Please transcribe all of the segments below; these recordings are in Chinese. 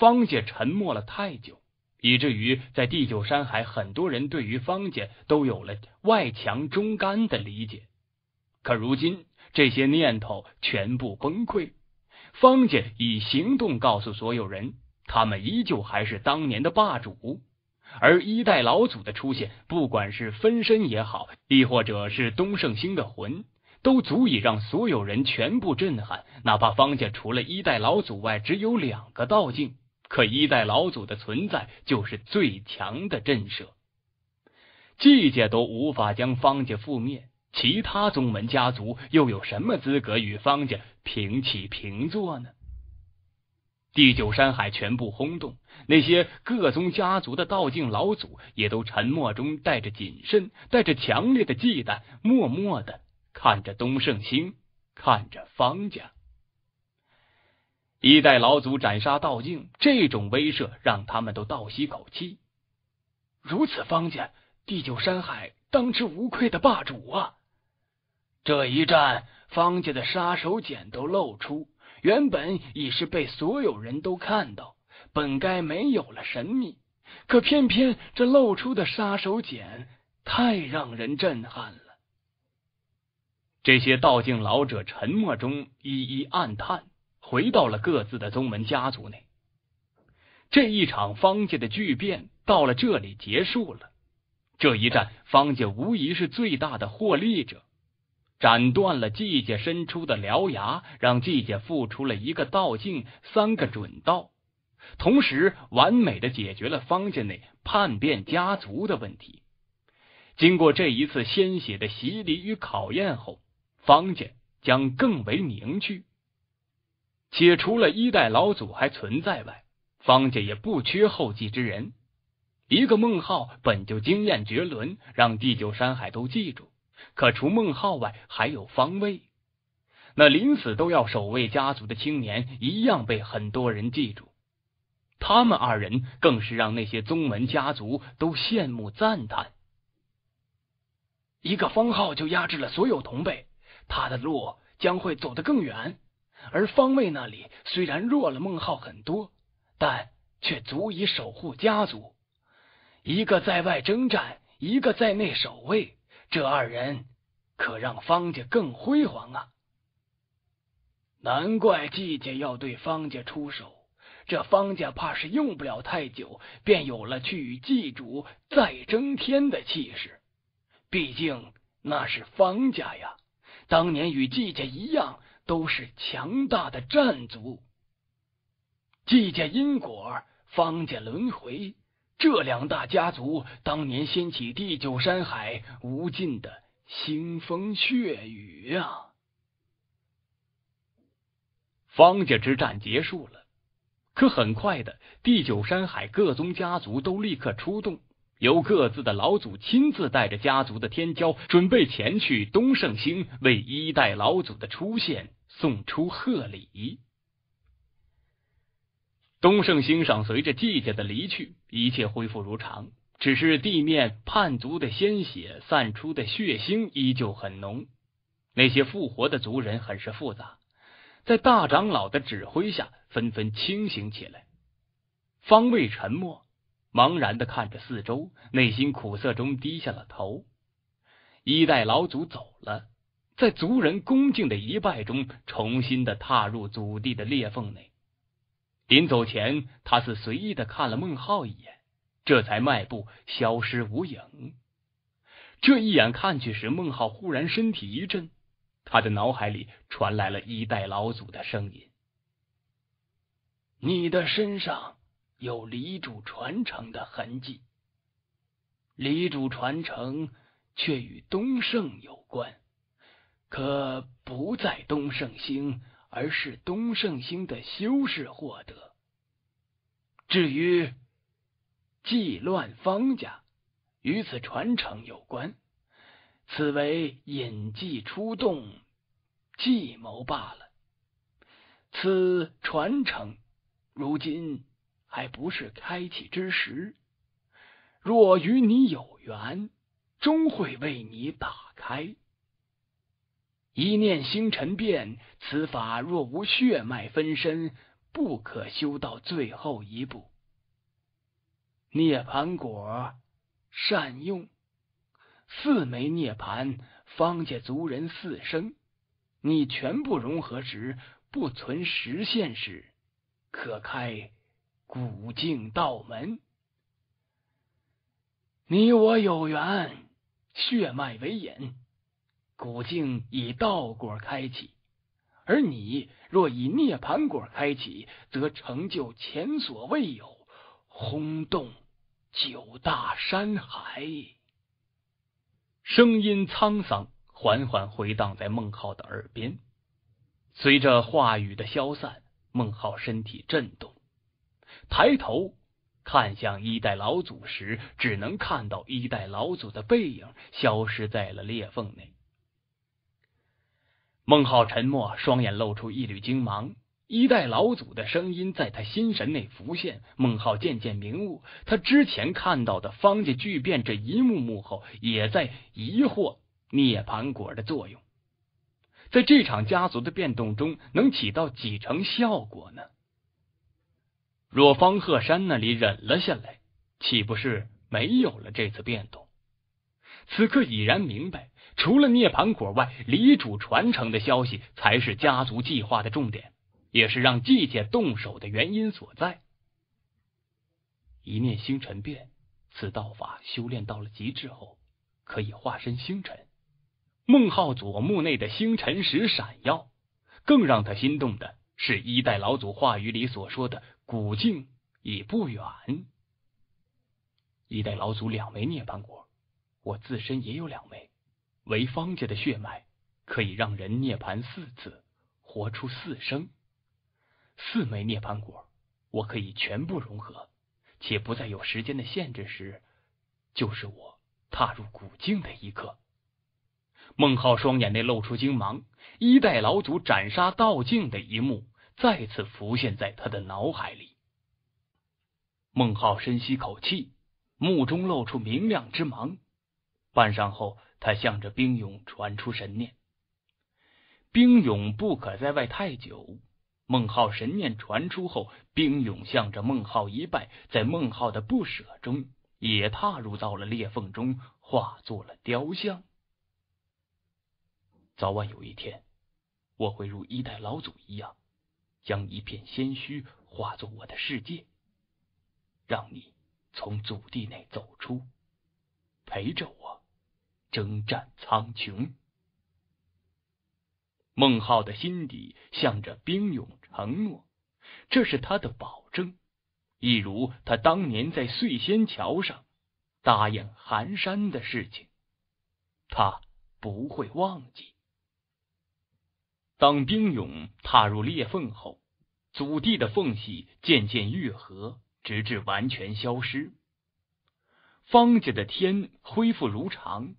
方家沉默了太久，以至于在第九山海，很多人对于方家都有了外强中干的理解。可如今，这些念头全部崩溃。方家以行动告诉所有人，他们依旧还是当年的霸主。而一代老祖的出现，不管是分身也好，亦或者是东胜星的魂，都足以让所有人全部震撼。哪怕方家除了一代老祖外，只有两个道境。可一代老祖的存在就是最强的震慑，季家都无法将方家覆灭，其他宗门家族又有什么资格与方家平起平坐呢？第九山海全部轰动，那些各宗家族的道境老祖也都沉默中带着谨慎，带着强烈的忌惮，默默的看着东胜星，看着方家。一代老祖斩杀道境，这种威慑让他们都倒吸口气。如此方家，第九山海当之无愧的霸主啊！这一战，方家的杀手锏都露出，原本已是被所有人都看到，本该没有了神秘，可偏偏这露出的杀手锏太让人震撼了。这些道境老者沉默中，一一暗叹。回到了各自的宗门家族内，这一场方家的巨变到了这里结束了。这一战，方家无疑是最大的获利者，斩断了季家伸出的獠牙，让季家付出了一个道境三个准道，同时完美的解决了方家内叛变家族的问题。经过这一次鲜血的洗礼与考验后，方家将更为凝聚。且除了一代老祖还存在外，方家也不缺后继之人。一个孟浩本就惊艳绝伦，让第九山海都记住。可除孟浩外，还有方威，那临死都要守卫家族的青年，一样被很多人记住。他们二人更是让那些宗门家族都羡慕赞叹。一个方浩就压制了所有同辈，他的路将会走得更远。而方位那里虽然弱了孟浩很多，但却足以守护家族。一个在外征战，一个在内守卫，这二人可让方家更辉煌啊！难怪季家要对方家出手，这方家怕是用不了太久，便有了去与季主再争天的气势。毕竟那是方家呀，当年与季家一样。都是强大的战族，计家因果，方家轮回，这两大家族当年掀起第九山海无尽的腥风血雨啊！方家之战结束了，可很快的，第九山海各宗家族都立刻出动，由各自的老祖亲自带着家族的天骄，准备前去东胜星为一代老祖的出现。送出贺礼。东胜星上，随着季家的离去，一切恢复如常。只是地面叛族的鲜血散出的血腥依旧很浓。那些复活的族人很是复杂，在大长老的指挥下，纷纷清醒起来。方位沉默，茫然的看着四周，内心苦涩中低下了头。一代老祖走了。在族人恭敬的一拜中，重新的踏入祖地的裂缝内。临走前，他似随意的看了孟浩一眼，这才迈步消失无影。这一眼看去时，孟浩忽然身体一震，他的脑海里传来了一代老祖的声音：“你的身上有离主传承的痕迹，离主传承却与东胜有关。”可不在东胜星，而是东胜星的修士获得。至于季乱方家与此传承有关，此为引迹出动，计谋罢了。此传承如今还不是开启之时，若与你有缘，终会为你打开。一念星辰变，此法若无血脉分身，不可修到最后一步。涅盘果善用，四枚涅盘，方解族人四生。你全部融合时，不存实现时，可开古境道门。你我有缘，血脉为引。古境以道果开启，而你若以涅盘果开启，则成就前所未有，轰动九大山海。声音沧桑，缓缓回荡在孟浩的耳边。随着话语的消散，孟浩身体震动，抬头看向一代老祖时，只能看到一代老祖的背影消失在了裂缝内。孟浩沉默，双眼露出一缕精芒。一代老祖的声音在他心神内浮现。孟浩渐渐明悟，他之前看到的方家巨变这一幕幕后，也在疑惑涅槃果的作用，在这场家族的变动中能起到几成效果呢？若方鹤山那里忍了下来，岂不是没有了这次变动？此刻已然明白。除了涅槃果外，离主传承的消息才是家族计划的重点，也是让季姐动手的原因所在。一念星辰变，此道法修炼到了极致后，可以化身星辰。孟浩左墓内的星辰石闪耀，更让他心动的是，一代老祖话语里所说的“古境已不远”。一代老祖两枚涅槃果，我自身也有两枚。为方家的血脉可以让人涅槃四次，活出四生，四枚涅槃果，我可以全部融合，且不再有时间的限制时，就是我踏入古境的一刻。孟浩双眼内露出惊芒，一代老祖斩杀道境的一幕再次浮现在他的脑海里。孟浩深吸口气，目中露出明亮之芒。换上后，他向着兵勇传出神念：“兵勇不可在外太久。”孟浩神念传出后，兵勇向着孟浩一拜，在孟浩的不舍中，也踏入到了裂缝中，化作了雕像。早晚有一天，我会如一代老祖一样，将一片仙虚化作我的世界，让你从祖地内走出，陪着我。征战苍穹，孟浩的心底向着兵勇承诺，这是他的保证，一如他当年在碎仙桥上答应寒山的事情，他不会忘记。当兵勇踏入裂缝后，祖地的缝隙渐渐愈合，直至完全消失，方家的天恢复如常。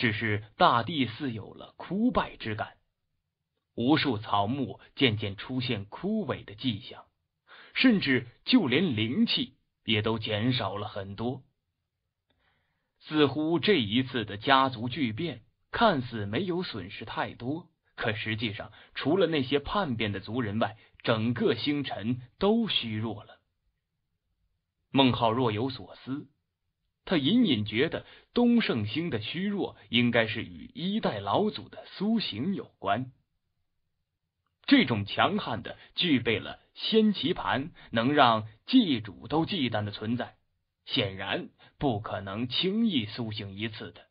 只是大地似有了枯败之感，无数草木渐渐出现枯萎的迹象，甚至就连灵气也都减少了很多。似乎这一次的家族巨变看似没有损失太多，可实际上除了那些叛变的族人外，整个星辰都虚弱了。孟浩若有所思。他隐隐觉得东胜星的虚弱，应该是与一代老祖的苏醒有关。这种强悍的、具备了仙棋盘，能让祭主都忌惮的存在，显然不可能轻易苏醒一次的。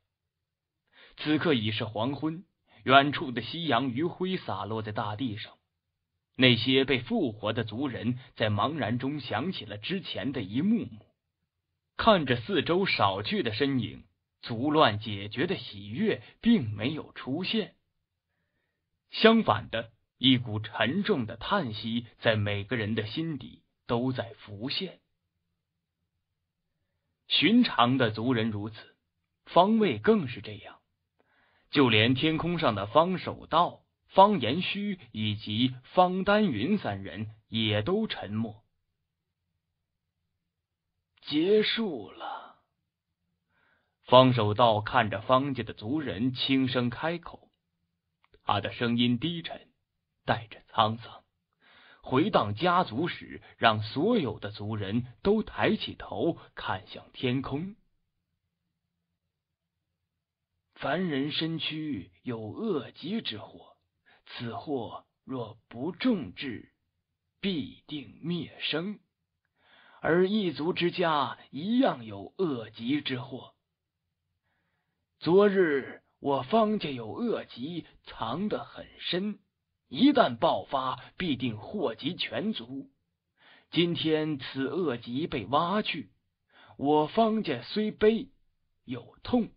此刻已是黄昏，远处的夕阳余晖洒落在大地上，那些被复活的族人，在茫然中想起了之前的一幕幕。看着四周少去的身影，足乱解决的喜悦并没有出现，相反的一股沉重的叹息在每个人的心底都在浮现。寻常的族人如此，方位更是这样，就连天空上的方守道、方言虚以及方丹云三人也都沉默。结束了。方守道看着方家的族人，轻声开口，他的声音低沉，带着沧桑，回荡家族时，让所有的族人都抬起头看向天空。凡人身躯有恶疾之祸，此祸若不重治，必定灭生。而一族之家一样有恶疾之祸。昨日我方家有恶疾，藏得很深，一旦爆发，必定祸及全族。今天此恶疾被挖去，我方家虽悲有痛，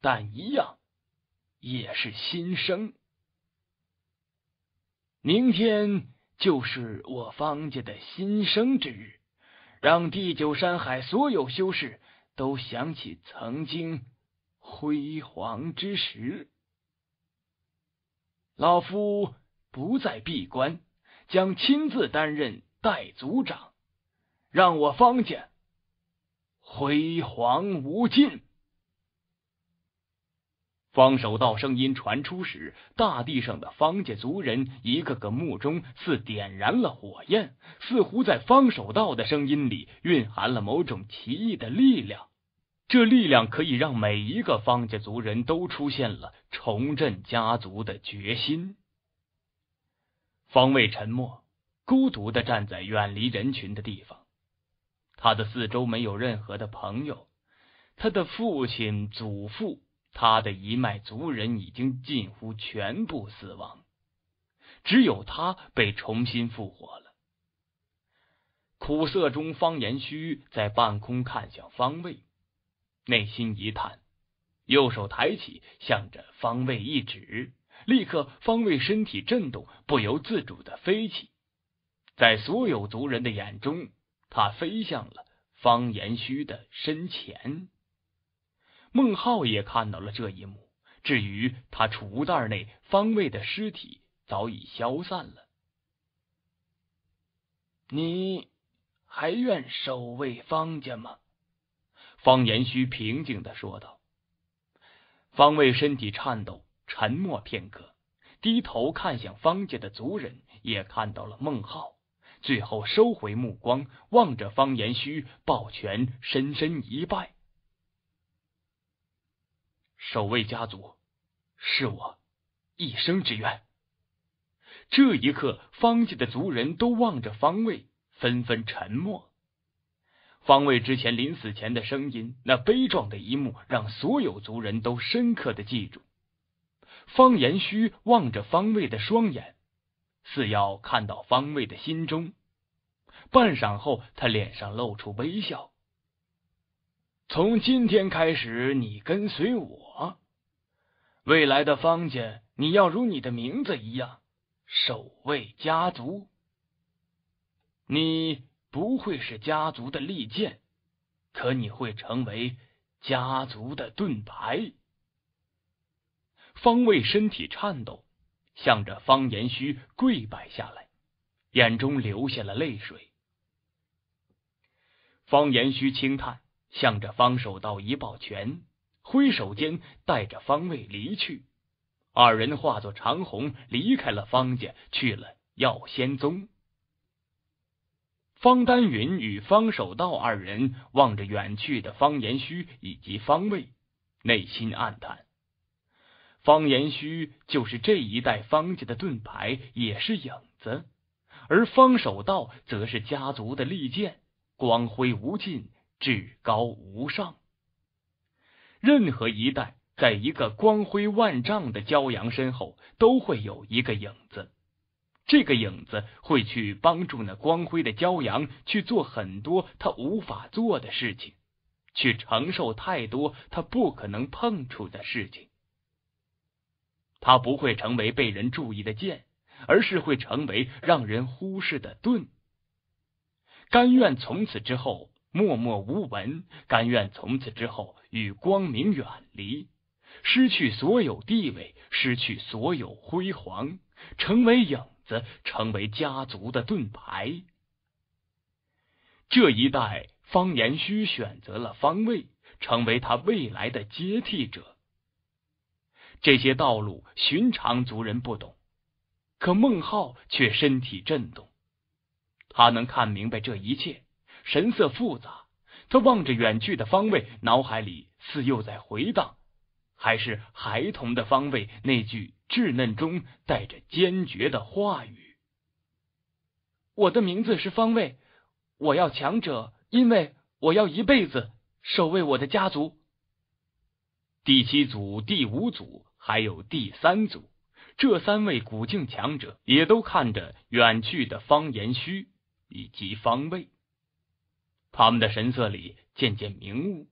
但一样也是新生。明天就是我方家的新生之日。让第九山海所有修士都想起曾经辉煌之时。老夫不再闭关，将亲自担任代族长，让我方家辉煌无尽。方守道声音传出时，大地上的方家族人一个个目中似点燃了火焰，似乎在方守道的声音里蕴含了某种奇异的力量。这力量可以让每一个方家族人都出现了重振家族的决心。方卫沉默，孤独的站在远离人群的地方，他的四周没有任何的朋友，他的父亲、祖父。他的一脉族人已经近乎全部死亡，只有他被重新复活了。苦涩中，方言虚在半空看向方位，内心一叹，右手抬起，向着方位一指，立刻方位身体震动，不由自主的飞起。在所有族人的眼中，他飞向了方言虚的身前。孟浩也看到了这一幕。至于他储物袋内方位的尸体，早已消散了。你还愿守卫方家吗？方言虚平静的说道。方位身体颤抖，沉默片刻，低头看向方家的族人，也看到了孟浩，最后收回目光，望着方言虚，抱拳深深一拜。守卫家族是我一生之愿。这一刻，方家的族人都望着方卫，纷纷沉默。方卫之前临死前的声音，那悲壮的一幕，让所有族人都深刻的记住。方延虚望着方卫的双眼，似要看到方卫的心中。半晌后，他脸上露出微笑。从今天开始，你跟随我。未来的方家，你要如你的名字一样守卫家族。你不会是家族的利剑，可你会成为家族的盾牌。方卫身体颤抖，向着方延虚跪拜下来，眼中流下了泪水。方延虚轻叹，向着方守道一抱拳。挥手间，带着方位离去。二人化作长虹，离开了方家，去了药仙宗。方丹云与方守道二人望着远去的方延虚以及方位，内心暗叹：方延虚就是这一代方家的盾牌，也是影子；而方守道则是家族的利剑，光辉无尽，至高无上。任何一代，在一个光辉万丈的骄阳身后，都会有一个影子。这个影子会去帮助那光辉的骄阳，去做很多他无法做的事情，去承受太多他不可能碰触的事情。他不会成为被人注意的剑，而是会成为让人忽视的盾。甘愿从此之后。默默无闻，甘愿从此之后与光明远离，失去所有地位，失去所有辉煌，成为影子，成为家族的盾牌。这一代，方言虚选择了方位，成为他未来的接替者。这些道路，寻常族人不懂，可孟浩却身体震动，他能看明白这一切。神色复杂，他望着远去的方位，脑海里似又在回荡，还是孩童的方位那句稚嫩中带着坚决的话语：“我的名字是方位，我要强者，因为我要一辈子守卫我的家族。”第七组、第五组还有第三组，这三位古境强者也都看着远去的方言虚以及方位。他们的神色里渐渐明悟，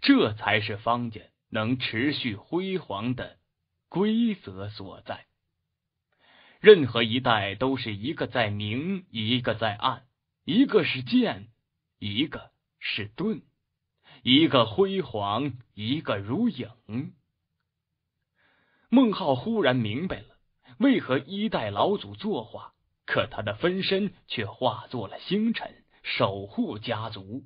这才是方家能持续辉煌的规则所在。任何一代都是一个在明，一个在暗；一个是剑，一个是盾；一个辉煌，一个如影。孟浩忽然明白了，为何一代老祖作画，可他的分身却化作了星辰。守护家族，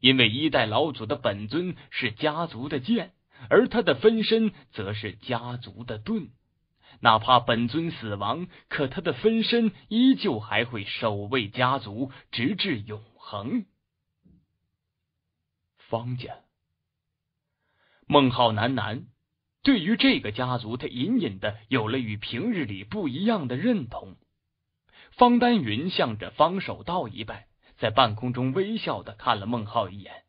因为一代老祖的本尊是家族的剑，而他的分身则是家族的盾。哪怕本尊死亡，可他的分身依旧还会守卫家族，直至永恒。方家，孟浩喃喃，对于这个家族，他隐隐的有了与平日里不一样的认同。方丹云向着方守道一拜。在半空中微笑的看了孟浩一眼，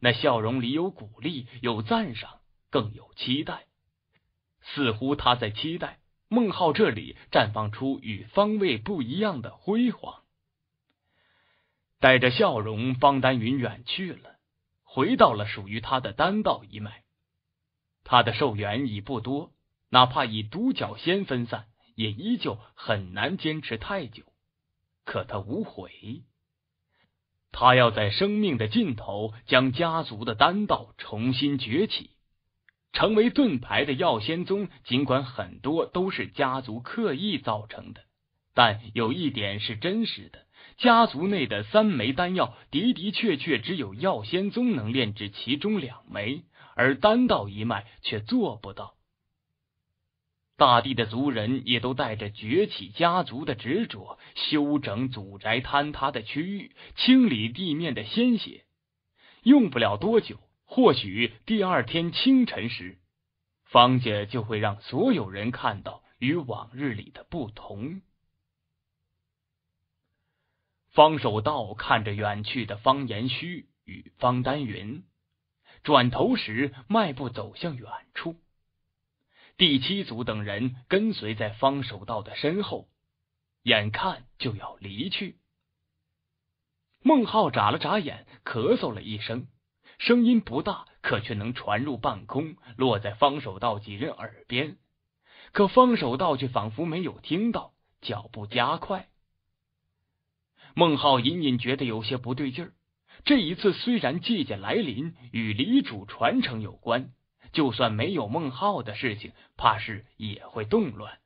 那笑容里有鼓励，有赞赏，更有期待。似乎他在期待孟浩这里绽放出与方位不一样的辉煌。带着笑容，方丹云远去了，回到了属于他的丹道一脉。他的寿元已不多，哪怕以独角仙分散，也依旧很难坚持太久。可他无悔。他要在生命的尽头，将家族的丹道重新崛起，成为盾牌的药仙宗。尽管很多都是家族刻意造成的，但有一点是真实的：家族内的三枚丹药，的的确确只有药仙宗能炼制其中两枚，而丹道一脉却做不到。大地的族人也都带着崛起家族的执着，修整祖宅坍塌的区域，清理地面的鲜血。用不了多久，或许第二天清晨时，方家就会让所有人看到与往日里的不同。方守道看着远去的方延虚与方丹云，转头时迈步走向远处。第七组等人跟随在方守道的身后，眼看就要离去。孟浩眨了眨眼，咳嗽了一声，声音不大，可却能传入半空，落在方守道几人耳边。可方守道却仿佛没有听到，脚步加快。孟浩隐隐觉得有些不对劲儿。这一次虽然季节来临，与离主传承有关。就算没有孟浩的事情，怕是也会动乱。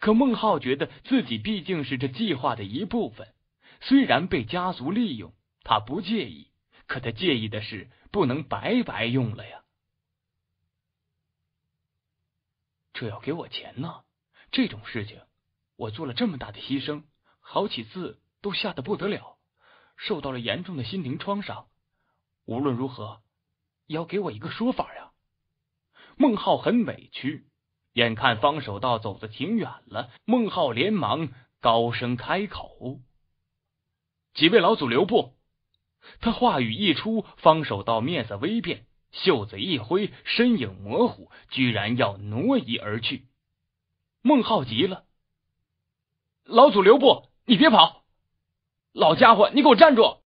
可孟浩觉得自己毕竟是这计划的一部分，虽然被家族利用，他不介意。可他介意的是，不能白白用了呀。这要给我钱呢！这种事情，我做了这么大的牺牲，好几次都吓得不得了，受到了严重的心灵创伤。无论如何，也要给我一个说法呀！孟浩很委屈，眼看方守道走的挺远了，孟浩连忙高声开口：“几位老祖留步！”他话语一出，方守道面色微变，袖子一挥，身影模糊，居然要挪移而去。孟浩急了：“老祖留步！你别跑！老家伙，你给我站住！”